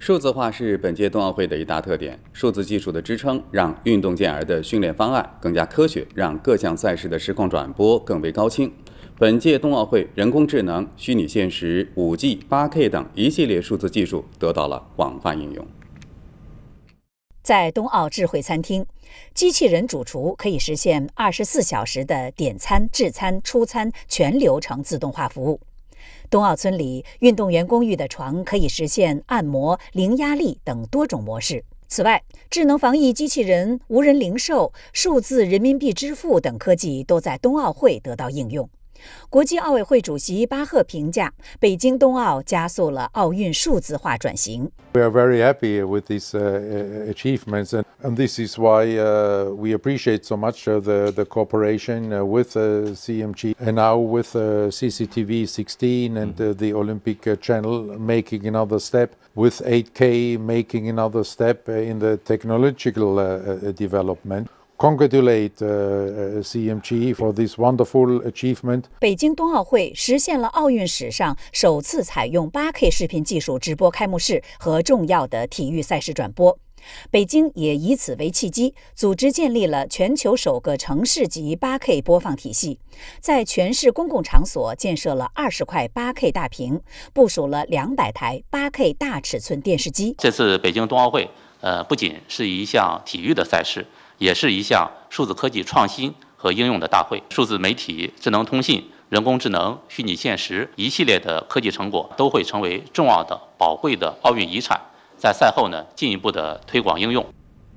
数字化是本届冬奥会的一大特点。数字技术的支撑，让运动健儿的训练方案更加科学，让各项赛事的实况转播更为高清。本届冬奥会，人工智能、虚拟现实、五 G、八 K 等一系列数字技术得到了广泛应用。在冬奥智慧餐厅，机器人主厨可以实现二十四小时的点餐、制餐、出餐全流程自动化服务。冬奥村里，运动员公寓的床可以实现按摩、零压力等多种模式。此外，智能防疫机器人、无人零售、数字人民币支付等科技都在冬奥会得到应用。国际奥委会主席巴赫评价，北京冬奥加速了奥运数字化转型。We are very happy with these uh, uh, achievements, and this is why uh, we appreciate so much the the cooperation with CMG and now with CCTV 16 and the Olympic Channel making another step with 8K, making another step in the technological development. congratulate、uh, CMG for this wonderful achievement。北京冬奥会实现了奥运史上首次采用 8K 视频技术直播开幕式和重要的体育赛事转播。北京也以此为契机，组织建立了全球首个城市级 8K 播放体系，在全市公共场所建设了20块 8K 大屏，部署了200台 8K 大尺寸电视机。这次北京冬奥会，呃，不仅是一项体育的赛事。也是一项数字科技创新和应用的大会，数字媒体、智能通信、人工智能、虚拟现实一系列的科技成果都会成为重要的、宝贵的奥运遗产，在赛后呢进一步的推广应用。